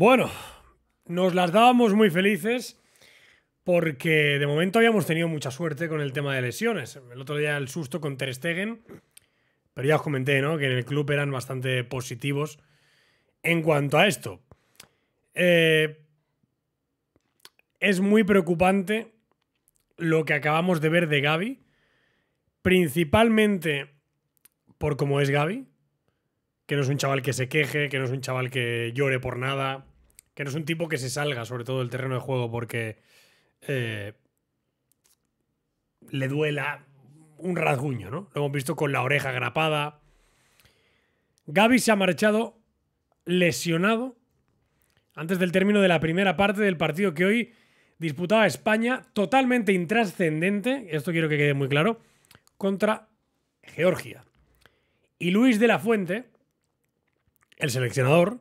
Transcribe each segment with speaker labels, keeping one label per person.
Speaker 1: Bueno, nos las dábamos muy felices porque de momento habíamos tenido mucha suerte con el tema de lesiones. El otro día el susto con Ter Stegen, pero ya os comenté, ¿no? Que en el club eran bastante positivos en cuanto a esto. Eh, es muy preocupante lo que acabamos de ver de Gaby, principalmente por cómo es Gaby, que no es un chaval que se queje, que no es un chaval que llore por nada, que no es un tipo que se salga, sobre todo del terreno de juego, porque eh, le duela un rasguño, ¿no? Lo hemos visto con la oreja agrapada. Gaby se ha marchado lesionado antes del término de la primera parte del partido que hoy disputaba España, totalmente intrascendente, esto quiero que quede muy claro, contra Georgia. Y Luis de la Fuente, el seleccionador,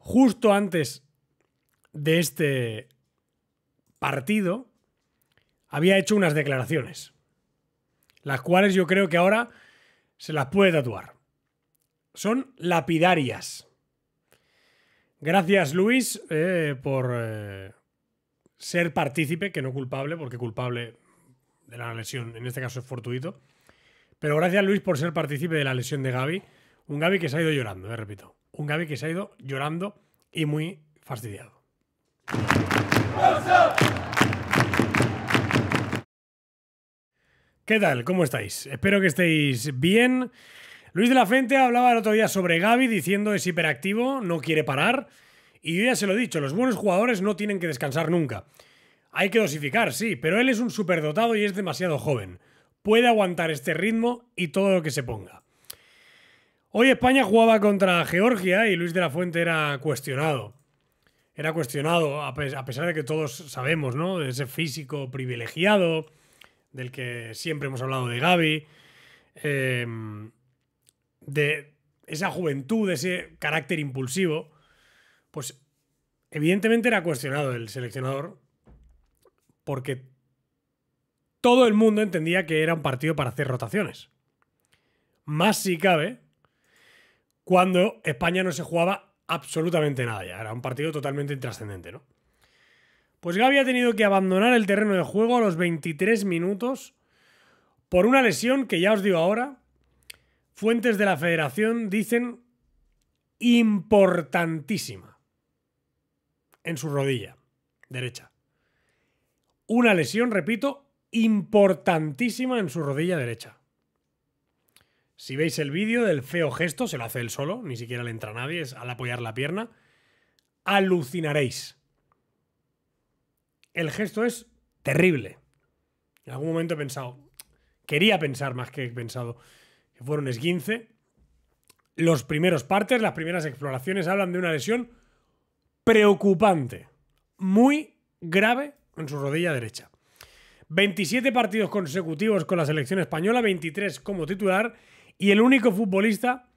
Speaker 1: justo antes de este partido, había hecho unas declaraciones, las cuales yo creo que ahora se las puede tatuar. Son lapidarias. Gracias Luis eh, por eh, ser partícipe, que no culpable, porque culpable de la lesión, en este caso es fortuito. Pero gracias Luis por ser partícipe de la lesión de Gaby. Un Gaby que se ha ido llorando, eh, repito. Un Gaby que se ha ido llorando y muy fastidiado. ¿Qué tal? ¿Cómo estáis? Espero que estéis bien. Luis de la Frente hablaba el otro día sobre Gaby diciendo es hiperactivo, no quiere parar. Y yo ya se lo he dicho, los buenos jugadores no tienen que descansar nunca. Hay que dosificar, sí, pero él es un superdotado y es demasiado joven. Puede aguantar este ritmo y todo lo que se ponga. Hoy España jugaba contra Georgia y Luis de la Fuente era cuestionado. Era cuestionado, a pesar de que todos sabemos, ¿no? De ese físico privilegiado, del que siempre hemos hablado de Gaby, em, de esa juventud, de ese carácter impulsivo. Pues evidentemente era cuestionado el seleccionador, porque todo el mundo entendía que era un partido para hacer rotaciones. Más si cabe, cuando España no se jugaba absolutamente nada ya. Era un partido totalmente intrascendente, ¿no? Pues Gaby ha tenido que abandonar el terreno de juego a los 23 minutos por una lesión que ya os digo ahora. Fuentes de la federación dicen importantísima en su rodilla derecha. Una lesión, repito, importantísima en su rodilla derecha. Si veis el vídeo del feo gesto, se lo hace él solo, ni siquiera le entra nadie, es al apoyar la pierna, alucinaréis. El gesto es terrible. En algún momento he pensado, quería pensar más que he pensado, que fueron esguince. Los primeros partes, las primeras exploraciones hablan de una lesión preocupante, muy grave en su rodilla derecha. 27 partidos consecutivos con la selección española, 23 como titular y el único futbolista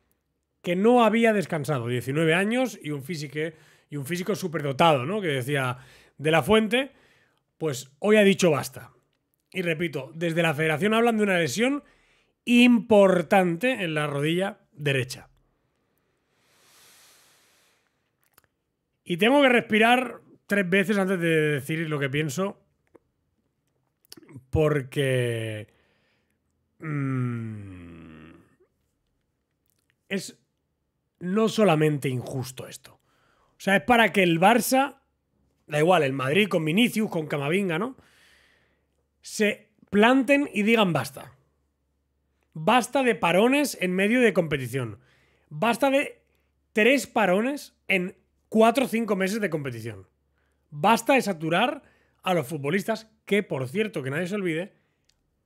Speaker 1: que no había descansado. 19 años y un físico, y un físico superdotado, ¿no? Que decía De La Fuente, pues hoy ha dicho basta. Y repito, desde la federación hablan de una lesión importante en la rodilla derecha. Y tengo que respirar tres veces antes de decir lo que pienso. Porque... Mmm, es no solamente injusto esto. O sea, es para que el Barça, da igual, el Madrid con Vinicius, con Camavinga, ¿no? Se planten y digan basta. Basta de parones en medio de competición. Basta de tres parones en cuatro o cinco meses de competición. Basta de saturar a los futbolistas que, por cierto, que nadie se olvide,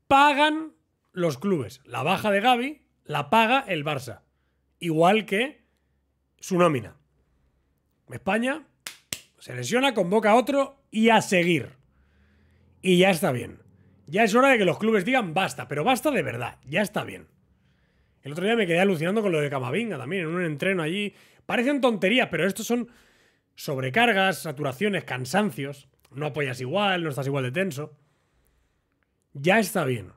Speaker 1: pagan los clubes. La baja de Gaby la paga el Barça igual que su nómina. España se lesiona, convoca a otro y a seguir. Y ya está bien. Ya es hora de que los clubes digan basta, pero basta de verdad, ya está bien. El otro día me quedé alucinando con lo de Camavinga también, en un entreno allí. Parecen tonterías, pero estos son sobrecargas, saturaciones, cansancios. No apoyas igual, no estás igual de tenso. Ya está bien.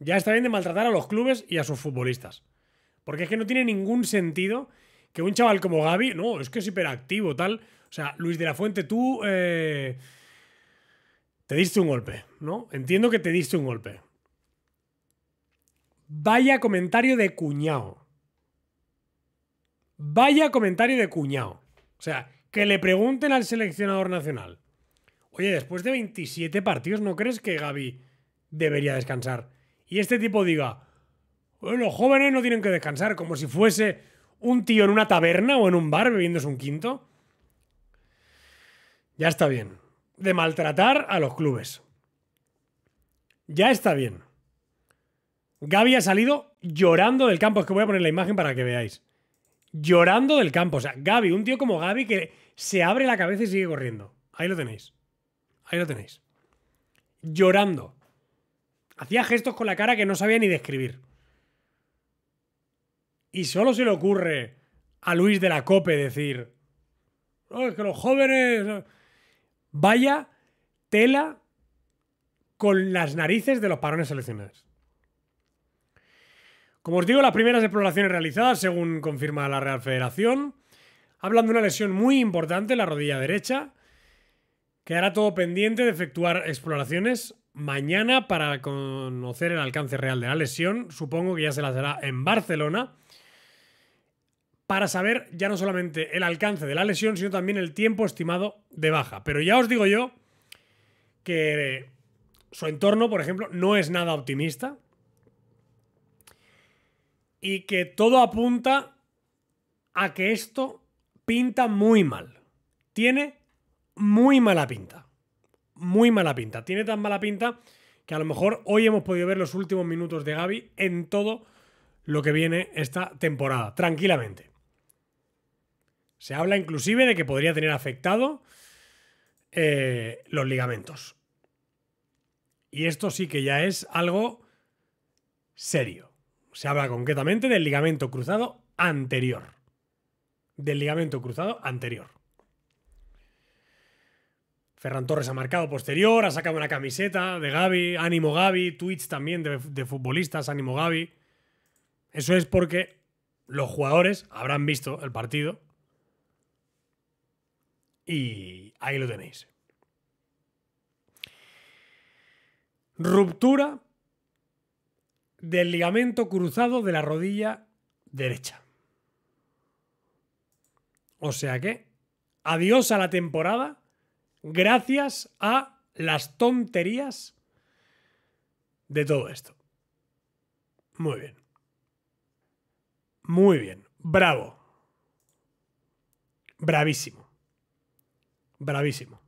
Speaker 1: Ya está bien de maltratar a los clubes y a sus futbolistas. Porque es que no tiene ningún sentido que un chaval como Gaby, no, es que es hiperactivo, tal. O sea, Luis de la Fuente, tú eh, te diste un golpe, ¿no? Entiendo que te diste un golpe. Vaya comentario de cuñado. Vaya comentario de cuñado. O sea, que le pregunten al seleccionador nacional. Oye, después de 27 partidos, ¿no crees que Gaby debería descansar? Y este tipo diga, los jóvenes no tienen que descansar, como si fuese un tío en una taberna o en un bar bebiéndose un quinto. Ya está bien. De maltratar a los clubes. Ya está bien. Gaby ha salido llorando del campo. Es que voy a poner la imagen para que veáis. Llorando del campo. O sea, Gaby, un tío como Gaby que se abre la cabeza y sigue corriendo. Ahí lo tenéis. Ahí lo tenéis. Llorando. Hacía gestos con la cara que no sabía ni describir. Y solo se le ocurre a Luis de la Cope decir, es que los jóvenes... Vaya tela con las narices de los parones seleccionados. Como os digo, las primeras exploraciones realizadas, según confirma la Real Federación, hablan de una lesión muy importante en la rodilla derecha. Quedará todo pendiente de efectuar exploraciones mañana para conocer el alcance real de la lesión. Supongo que ya se la hará en Barcelona para saber ya no solamente el alcance de la lesión, sino también el tiempo estimado de baja. Pero ya os digo yo que su entorno, por ejemplo, no es nada optimista y que todo apunta a que esto pinta muy mal. Tiene muy mala pinta. Muy mala pinta. Tiene tan mala pinta que a lo mejor hoy hemos podido ver los últimos minutos de Gaby en todo lo que viene esta temporada, tranquilamente. Se habla inclusive de que podría tener afectado eh, los ligamentos. Y esto sí que ya es algo serio. Se habla concretamente del ligamento cruzado anterior. Del ligamento cruzado anterior. Ferran Torres ha marcado posterior, ha sacado una camiseta de Gaby, ánimo Gaby, tweets también de, de futbolistas, ánimo Gaby. Eso es porque los jugadores habrán visto el partido y ahí lo tenéis. Ruptura del ligamento cruzado de la rodilla derecha. O sea que, adiós a la temporada, gracias a las tonterías de todo esto. Muy bien. Muy bien. Bravo. Bravísimo. Bravísimo.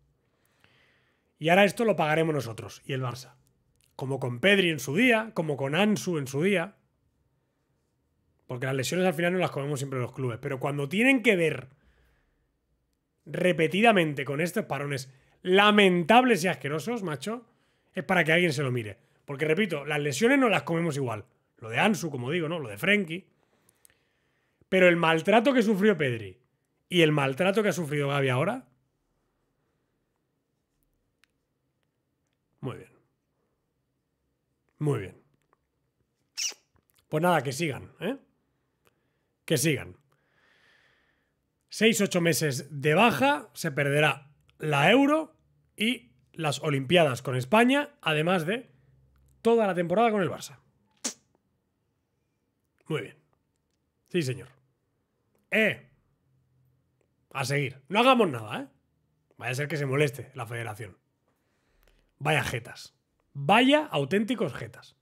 Speaker 1: Y ahora esto lo pagaremos nosotros y el Barça. Como con Pedri en su día, como con Ansu en su día. Porque las lesiones al final no las comemos siempre los clubes. Pero cuando tienen que ver repetidamente con estos parones lamentables y asquerosos, macho, es para que alguien se lo mire. Porque repito, las lesiones no las comemos igual. Lo de Ansu, como digo, ¿no? Lo de Frenkie. Pero el maltrato que sufrió Pedri y el maltrato que ha sufrido Gaby ahora, Muy bien. Muy bien. Pues nada, que sigan, ¿eh? Que sigan. 6 ocho meses de baja, se perderá la Euro y las Olimpiadas con España, además de toda la temporada con el Barça. Muy bien. Sí, señor. Eh. A seguir. No hagamos nada, ¿eh? Vaya a ser que se moleste la federación. Vaya jetas. Vaya auténticos jetas.